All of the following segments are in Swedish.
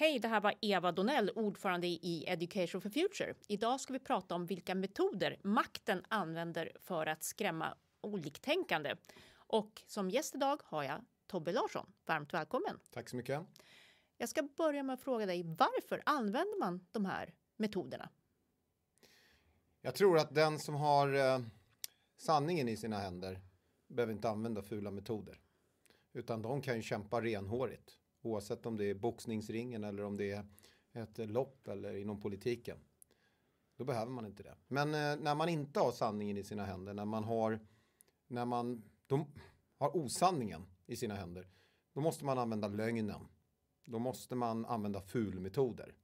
Hej, det här var Eva Donell, ordförande i Education for Future. Idag ska vi prata om vilka metoder makten använder för att skrämma oliktänkande. Och som gäst idag har jag Tobbe Larsson. Varmt välkommen! Tack så mycket! Jag ska börja med att fråga dig, varför använder man de här metoderna? Jag tror att den som har eh, sanningen i sina händer behöver inte använda fula metoder, utan de kan ju kämpa renhårigt. Oavsett om det är boxningsringen eller om det är ett lopp eller inom politiken. Då behöver man inte det. Men eh, när man inte har sanningen i sina händer, när man har, när man de har osanningen i sina händer, då måste man använda lögnen. Då måste man använda fulmetoder.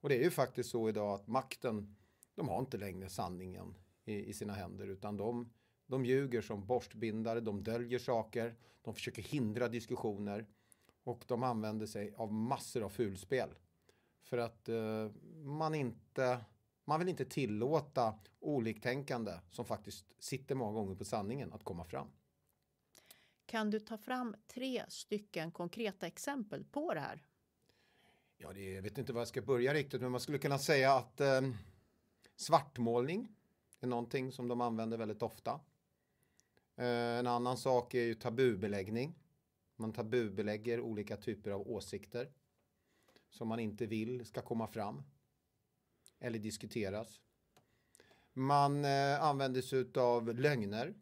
Och det är ju faktiskt så idag att makten, de har inte längre sanningen i, i sina händer, utan de, de ljuger som borstbindare, de döljer saker, de försöker hindra diskussioner. Och de använde sig av massor av fulspel. För att eh, man inte man vill inte tillåta oliktänkande som faktiskt sitter många gånger på sanningen att komma fram. Kan du ta fram tre stycken konkreta exempel på det här? Ja, det, jag vet inte var jag ska börja riktigt, men man skulle kunna säga att eh, svartmålning är någonting som de använder väldigt ofta. Eh, en annan sak är ju tabubeläggning. Man tabubelägger olika typer av åsikter som man inte vill ska komma fram eller diskuteras. Man eh, använder sig av lögner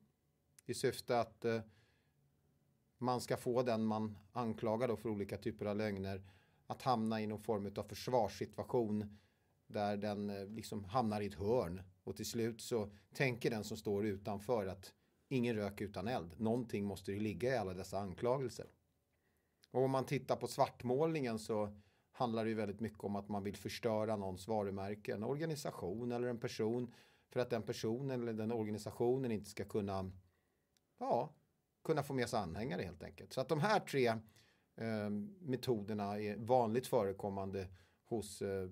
i syfte att eh, man ska få den man anklagar då för olika typer av lögner att hamna i någon form av försvarssituation där den eh, liksom hamnar i ett hörn och till slut så tänker den som står utanför att Ingen rök utan eld. Någonting måste ju ligga i alla dessa anklagelser. Och om man tittar på svartmålningen så handlar det ju väldigt mycket om att man vill förstöra någons varumärke, en organisation eller en person för att den personen eller den organisationen inte ska kunna ja, kunna få med sig anhängare helt enkelt. Så att de här tre eh, metoderna är vanligt förekommande hos eh,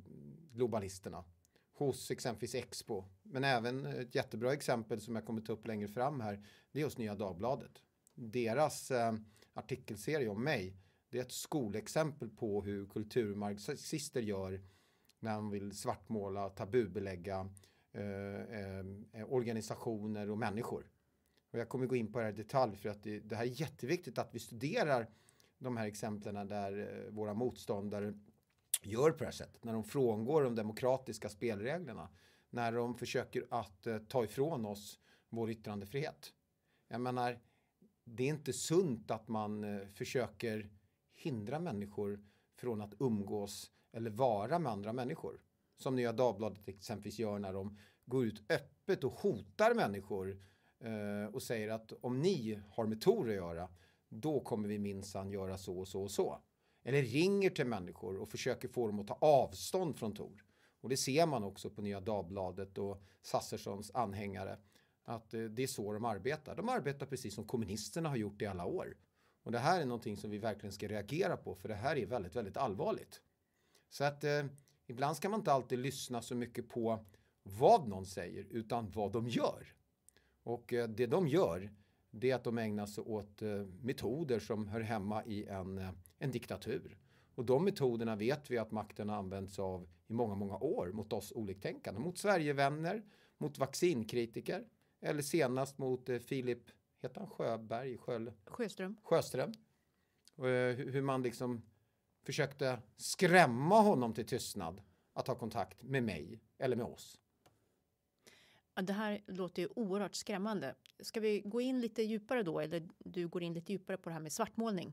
globalisterna hos exempelvis Expo. Men även ett jättebra exempel som jag kommer ta upp längre fram här, det är hos Nya Dagbladet. Deras eh, artikelserie om mig, det är ett skolexempel på hur kulturmarxister gör när de vill svartmåla, tabubelägga eh, eh, eh organisationer och människor. Och jag kommer gå in på det här i detalj för att det, det här är jätteviktigt att vi studerar de här exemplen där eh, våra motståndare gör på det här sättet, när de frångår de demokratiska spelreglerna, när de försöker att eh, ta ifrån oss vår yttrandefrihet. Jag menar, det är inte sunt att man eh, försöker hindra människor från att umgås eller vara med andra människor. Som Nya Dagbladet exempelvis gör när de går ut öppet och hotar människor eh, och säger att om ni har med Tor att göra, då kommer vi minsann göra så och så och så eller ringer till människor och försöker få dem att ta avstånd från Tor. Och det ser man också på Nya Dagbladet och Sasserssons anhängare att eh, det är så de arbetar. De arbetar precis som kommunisterna har gjort i alla år. Och det här är någonting som vi verkligen ska reagera på för det här är väldigt, väldigt allvarligt. Så att eh, ibland ska man inte alltid lyssna så mycket på vad någon säger utan vad de gör. Och eh, det de gör det är att de ägnar sig åt eh, metoder som hör hemma i en, eh, en diktatur. Och de metoderna vet vi att makten har använts av i många, många år mot oss oliktänkande, mot Sverigevänner, mot vaccinkritiker eller senast mot eh, Filip, heter han Sjöberg? Sjöl, Sjöström. Sjöström. Hur man liksom försökte skrämma honom till tystnad att ha kontakt med mig eller med oss. Det här låter ju oerhört skrämmande. Ska vi gå in lite djupare då, eller du går in lite djupare på det här med svartmålning?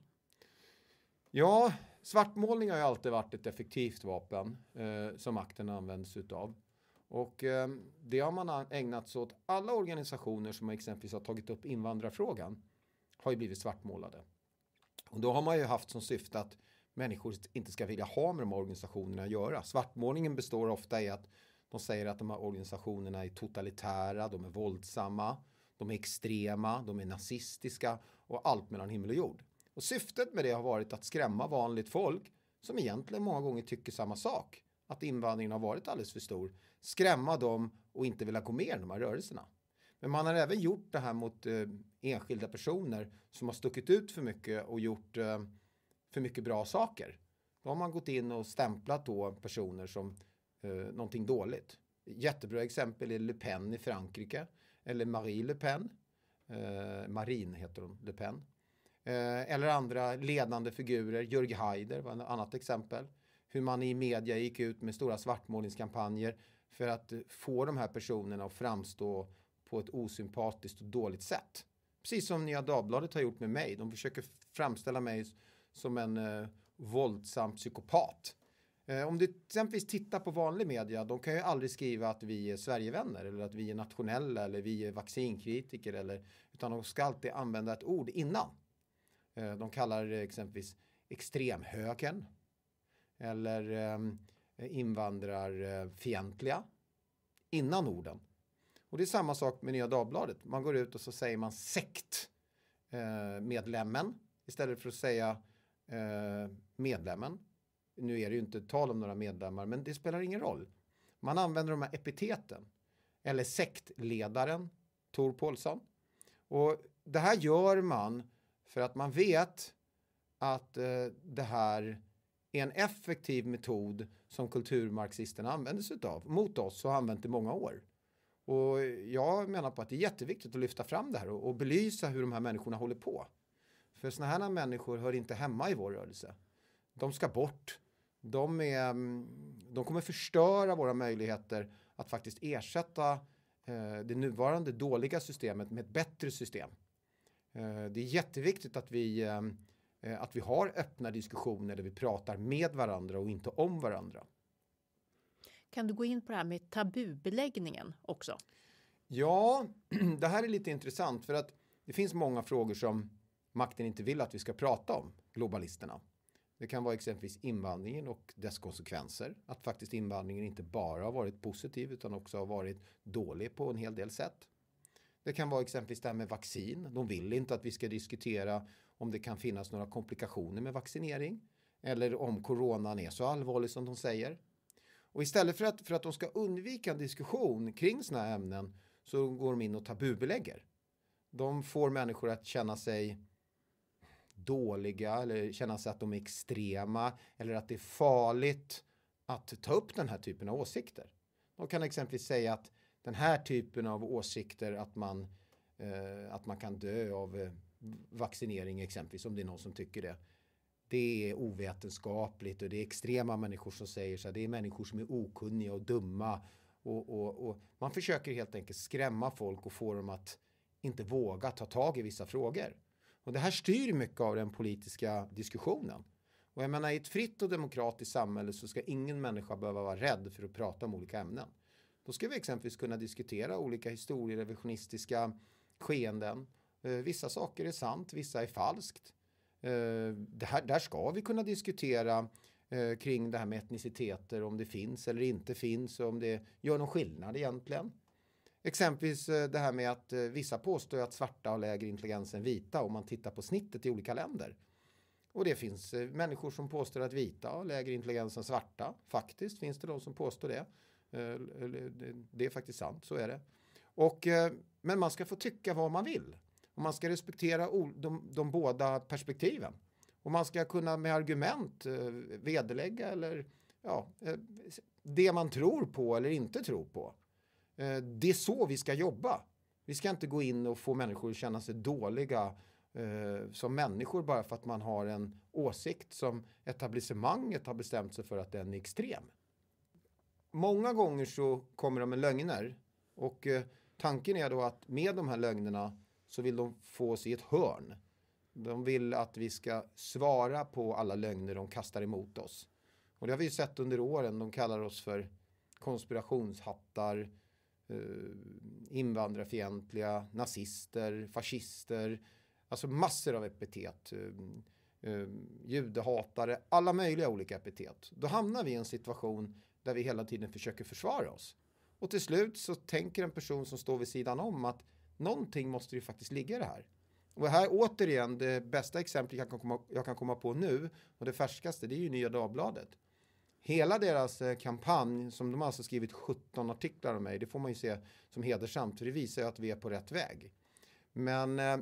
Ja, svartmålning har ju alltid varit ett effektivt vapen eh, som makten används utav. Och eh, det har man ägnat sig åt. Alla organisationer som exempelvis har tagit upp invandrarfrågan har ju blivit svartmålade. Och då har man ju haft som syfte att människor inte ska vilja ha med de här organisationerna att göra. Svartmålningen består ofta i att de säger att de här organisationerna är totalitära, de är våldsamma, de är extrema, de är nazistiska och allt mellan himmel och jord. Och syftet med det har varit att skrämma vanligt folk som egentligen många gånger tycker samma sak, att invandringen har varit alldeles för stor, skrämma dem och inte vilja gå med i de här rörelserna. Men man har även gjort det här mot eh, enskilda personer som har stuckit ut för mycket och gjort eh, för mycket bra saker. Då har man gått in och stämplat då personer som eh, någonting dåligt. Jättebra exempel är Le Pen i Frankrike. Eller Marie Le Pen. Eh, Marine heter hon, Le Pen. Eh, eller andra ledande figurer. Jörg Haider var ett annat exempel. Hur man i media gick ut med stora svartmålningskampanjer för att få de här personerna att framstå på ett osympatiskt och dåligt sätt. Precis som Nya Dagbladet har gjort med mig. De försöker framställa mig som en eh, våldsam psykopat. Eh, om du exempelvis tittar på vanlig media, de kan ju aldrig skriva att vi är Sverigevänner eller att vi är nationella eller vi är vaccinkritiker eller utan de ska alltid använda ett ord innan. Eh, de kallar det exempelvis extremhögern eller ehm, invandrarfientliga innan orden. Och det är samma sak med Nya Dagbladet. Man går ut och så säger man sektmedlemmen eh, istället för att säga medlemmen nu är det ju inte tal om några medlemmar, men det spelar ingen roll. Man använder de här epiteten. Eller sektledaren, Tor Paulsson. Och det här gör man för att man vet att eh, det här är en effektiv metod som kulturmarxisterna använder sig av mot oss och har använt i många år. Och jag menar på att det är jätteviktigt att lyfta fram det här och, och belysa hur de här människorna håller på. För sådana här människor hör inte hemma i vår rörelse de ska bort. De, är, mm, de kommer förstöra våra möjligheter att faktiskt ersätta eh, det nuvarande dåliga systemet med ett bättre system. Eh, det är jätteviktigt att vi, eh, att vi har öppna diskussioner där vi pratar med varandra och inte om varandra. Kan du gå in på det här med tabubeläggningen också? Ja, det här är lite intressant för att det finns många frågor som makten inte vill att vi ska prata om, globalisterna. Det kan vara exempelvis invandringen och dess konsekvenser. Att faktiskt invandringen inte bara har varit positiv utan också har varit dålig på en hel del sätt. Det kan vara exempelvis det här med vaccin. De vill inte att vi ska diskutera om det kan finnas några komplikationer med vaccinering eller om coronan är så allvarlig som de säger. Och istället för att, för att de ska undvika en diskussion kring sådana ämnen så går de in och tabubelägger. De får människor att känna sig dåliga eller känna sig att de är extrema eller att det är farligt att ta upp den här typen av åsikter. De kan exempelvis säga att den här typen av åsikter att man, eh, att man kan dö av eh, vaccinering exempelvis, om det är någon som tycker det. Det är ovetenskapligt och det är extrema människor som säger så här. Det är människor som är okunniga och dumma. Och, och, och man försöker helt enkelt skrämma folk och få dem att inte våga ta tag i vissa frågor. Och det här styr mycket av den politiska diskussionen. Och jag menar i ett fritt och demokratiskt samhälle så ska ingen människa behöva vara rädd för att prata om olika ämnen. Då ska vi exempelvis kunna diskutera olika historierevisionistiska skeenden. Eh, vissa saker är sant, vissa är falskt. Eh, det här, där ska vi kunna diskutera eh, kring det här med etniciteter, om det finns eller inte finns, och om det gör någon skillnad egentligen. Exempelvis eh, det här med att eh, vissa påstår att svarta har lägre intelligens än vita om man tittar på snittet i olika länder. Och det finns eh, människor som påstår att vita har lägre intelligens än svarta. Faktiskt finns det de som påstår det. Det är faktiskt sant, så är det. Och, men man ska få tycka vad man vill. Och man ska respektera de, de båda perspektiven. Och man ska kunna med argument vederlägga eller ja, det man tror på eller inte tror på. Eh, det är så vi ska jobba. Vi ska inte gå in och få människor att känna sig dåliga eh, som människor bara för att man har en åsikt som etablissemanget har bestämt sig för att den är extrem. Många gånger så kommer de med lögner och eh, tanken är då att med de här lögnerna så vill de få oss i ett hörn. De vill att vi ska svara på alla lögner de kastar emot oss. Och det har vi ju sett under åren. De kallar oss för konspirationshattar, Eh, invandrarfientliga, nazister, fascister, alltså massor av epitet. Eh, eh, judehatare, alla möjliga olika epitet. Då hamnar vi i en situation där vi hela tiden försöker försvara oss. Och till slut så tänker en person som står vid sidan om att någonting måste ju faktiskt ligga i det här. Och här återigen, det bästa exemplet jag kan komma, jag kan komma på nu och det färskaste, det är ju Nya Dagbladet. Hela deras eh, kampanj, som de alltså skrivit 17 artiklar om mig, det får man ju se som hedersamt, för det visar ju att vi är på rätt väg. Men eh,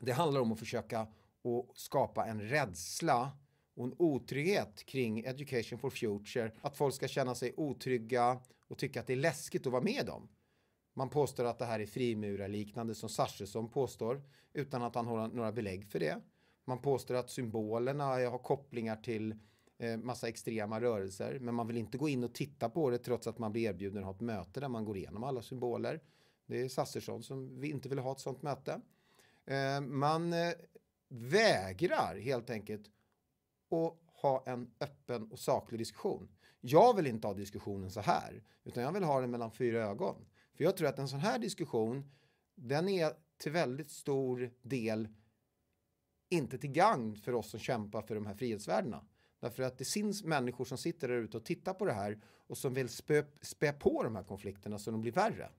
det handlar om att försöka och skapa en rädsla och en otrygghet kring Education for Future. Att folk ska känna sig otrygga och tycka att det är läskigt att vara med dem. Man påstår att det här är frimurarliknande som Sarsesson påstår utan att han har några belägg för det. Man påstår att symbolerna har kopplingar till Eh, massa extrema rörelser. Men man vill inte gå in och titta på det trots att man blir erbjuden att ha ett möte där man går igenom alla symboler. Det är Sassersson som inte vill ha ett sånt möte. Eh, man eh, vägrar helt enkelt att ha en öppen och saklig diskussion. Jag vill inte ha diskussionen så här, utan jag vill ha den mellan fyra ögon. För jag tror att en sån här diskussion, den är till väldigt stor del inte till gagn för oss som kämpar för de här frihetsvärdena. Därför att det finns människor som sitter där ute och tittar på det här och som vill spä, spä på de här konflikterna så de blir värre.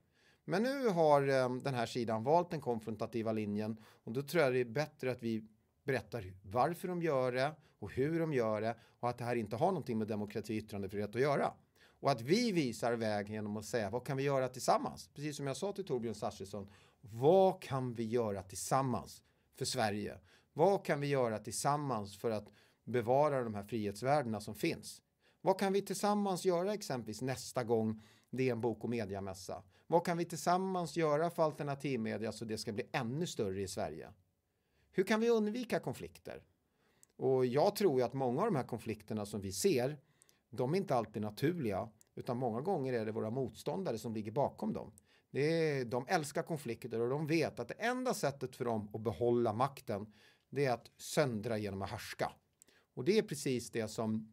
Men nu har um, den här sidan valt den konfrontativa linjen och då tror jag det är bättre att vi berättar varför de gör det och hur de gör det och att det här inte har någonting med demokrati och yttrandefrihet att göra. Och att vi visar vägen genom att säga vad kan vi göra tillsammans? Precis som jag sa till Torbjörn Zachrisson, vad kan vi göra tillsammans för Sverige? Vad kan vi göra tillsammans för att bevara de här frihetsvärdena som finns. Vad kan vi tillsammans göra exempelvis nästa gång det är en bok och mediamässa? Vad kan vi tillsammans göra för alternativmedia så det ska bli ännu större i Sverige? Hur kan vi undvika konflikter? Och jag tror ju att många av de här konflikterna som vi ser, de är inte alltid naturliga, utan många gånger är det våra motståndare som ligger bakom dem. Det är, de älskar konflikter och de vet att det enda sättet för dem att behålla makten, det är att söndra genom att härska. Och det är precis det som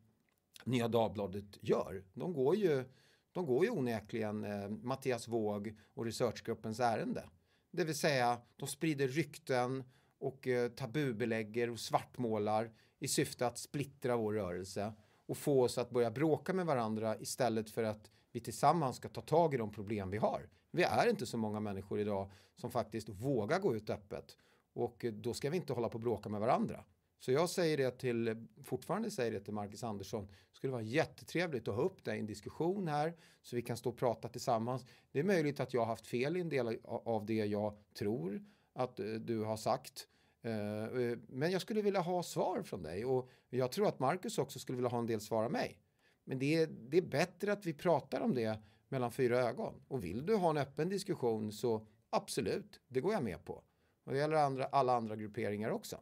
Nya Dagbladet gör. De går ju, de går ju onekligen eh, Mattias Våg och researchgruppens ärende. Det vill säga, de sprider rykten och eh, tabubelägger och svartmålar i syfte att splittra vår rörelse och få oss att börja bråka med varandra istället för att vi tillsammans ska ta tag i de problem vi har. Vi är inte så många människor idag som faktiskt vågar gå ut öppet och då ska vi inte hålla på och bråka med varandra. Så jag säger det till, fortfarande säger det till Marcus Andersson, skulle vara jättetrevligt att ha upp dig i en diskussion här så vi kan stå och prata tillsammans. Det är möjligt att jag har haft fel i en del av det jag tror att eh, du har sagt. Eh, eh, men jag skulle vilja ha svar från dig och jag tror att Marcus också skulle vilja ha en del svar av mig. Men det är, det är bättre att vi pratar om det mellan fyra ögon. Och vill du ha en öppen diskussion så absolut, det går jag med på. Och det gäller andra, alla andra grupperingar också.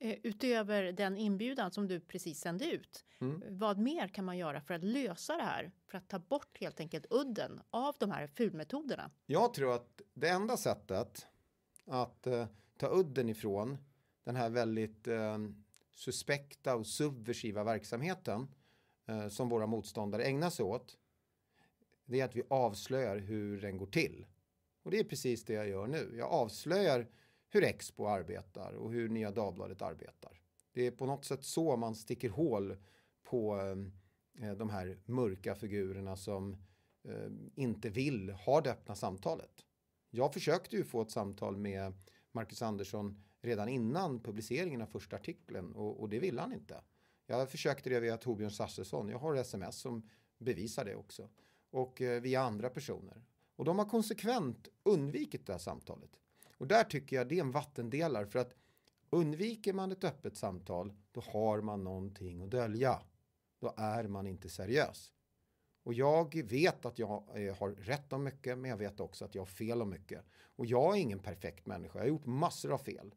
Eh, utöver den inbjudan som du precis sände ut, mm. vad mer kan man göra för att lösa det här? För att ta bort helt enkelt udden av de här fulmetoderna? Jag tror att det enda sättet att eh, ta udden ifrån den här väldigt eh, suspekta och subversiva verksamheten eh, som våra motståndare ägnar sig åt, det är att vi avslöjar hur den går till. Och det är precis det jag gör nu. Jag avslöjar hur Expo arbetar och hur Nya Dagbladet arbetar. Det är på något sätt så man sticker hål på eh, eh, de här mörka figurerna som eh, inte vill ha det öppna samtalet. Jag försökte ju få ett samtal med Marcus Andersson redan innan publiceringen av första artikeln och, och det ville han inte. Jag försökte det via Torbjörn Sassesson. Jag har sms som bevisar det också. Och via andra personer. Och de har konsekvent undvikit det här samtalet. Och där tycker jag det är en vattendelare för att undviker man ett öppet samtal då har man någonting att dölja. Då är man inte seriös. Och jag vet att jag eh, har rätt om mycket men jag vet också att jag har fel om mycket. Och jag är ingen perfekt människa, jag har gjort massor av fel.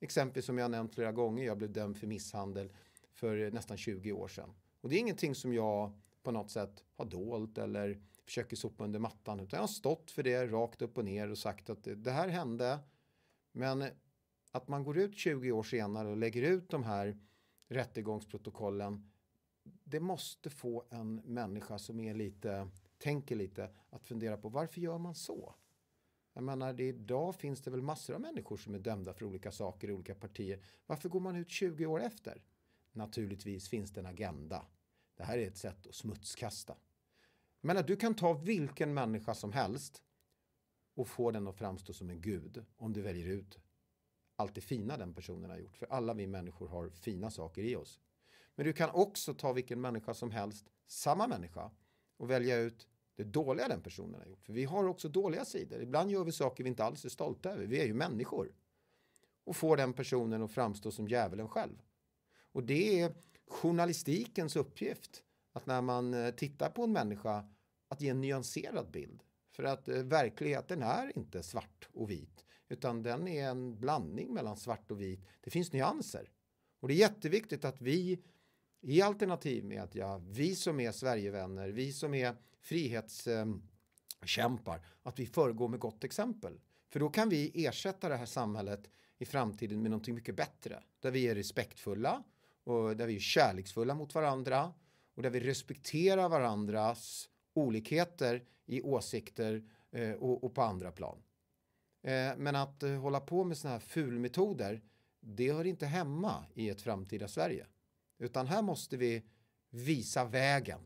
Exempel som jag nämnt flera gånger, jag blev dömd för misshandel för eh, nästan 20 år sedan. Och det är ingenting som jag på något sätt har dolt eller försöker sopa under mattan. Utan jag har stått för det rakt upp och ner och sagt att det, här hände. Men att man går ut 20 år senare och lägger ut de här rättegångsprotokollen. Det måste få en människa som är lite, tänker lite, att fundera på varför gör man så? Jag menar, idag finns det väl massor av människor som är dömda för olika saker i olika partier. Varför går man ut 20 år efter? Naturligtvis finns det en agenda. Det här är ett sätt att smutskasta. Men att du kan ta vilken människa som helst och få den att framstå som en gud om du väljer ut allt det fina den personen har gjort. För alla vi människor har fina saker i oss. Men du kan också ta vilken människa som helst, samma människa, och välja ut det dåliga den personen har gjort. För vi har också dåliga sidor. Ibland gör vi saker vi inte alls är stolta över. Vi är ju människor. Och får den personen att framstå som djävulen själv. Och det är journalistikens uppgift. Att när man eh, tittar på en människa att ge en nyanserad bild. För att eh, verkligheten är inte svart och vit, utan den är en blandning mellan svart och vit. Det finns nyanser. Och det är jätteviktigt att vi i alternativmedia, vi som är Sverigevänner, vi som är frihetskämpar, ehm, eh, att vi föregår med gott exempel. För då kan vi ersätta det här samhället i framtiden med någonting mycket bättre. Där vi är respektfulla och där vi är kärleksfulla mot varandra och där vi respekterar varandras olikheter i åsikter eh, och, och på andra plan. Eh, men att eh, hålla på med sådana här fulmetoder, det hör inte hemma i ett framtida Sverige. Utan här måste vi visa vägen.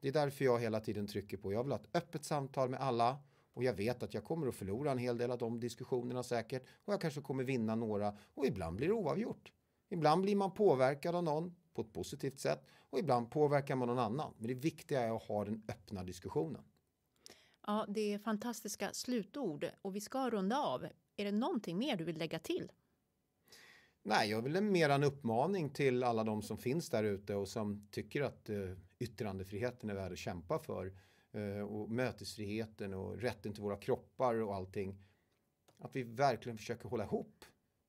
Det är därför jag hela tiden trycker på, jag vill ha ett öppet samtal med alla och jag vet att jag kommer att förlora en hel del av de diskussionerna säkert och jag kanske kommer vinna några och ibland blir det oavgjort. Ibland blir man påverkad av någon på ett positivt sätt och ibland påverkar man någon annan. Men det viktiga är att ha den öppna diskussionen. Ja, det är fantastiska slutord och vi ska runda av. Är det någonting mer du vill lägga till? Nej, jag vill mer en uppmaning till alla de som finns där ute och som tycker att eh, yttrandefriheten är värd att kämpa för eh, och mötesfriheten och rätten till våra kroppar och allting. Att vi verkligen försöker hålla ihop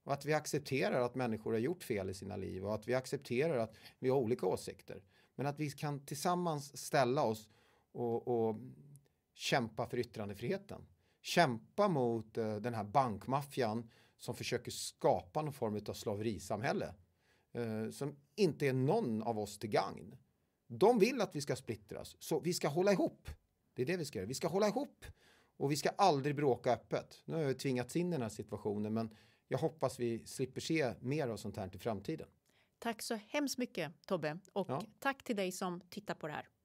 och att vi accepterar att människor har gjort fel i sina liv och att vi accepterar att vi har olika åsikter. Men att vi kan tillsammans ställa oss och, och kämpa för yttrandefriheten. Kämpa mot eh, den här bankmaffian som försöker skapa någon form av slaverisamhälle eh, som inte är någon av oss till gagn. De vill att vi ska splittras, så vi ska hålla ihop. Det är det vi ska göra. Vi ska hålla ihop och vi ska aldrig bråka öppet. Nu har vi tvingats in i den här situationen, men jag hoppas vi slipper se mer av sånt här i framtiden. Tack så hemskt mycket Tobbe och ja. tack till dig som tittar på det här.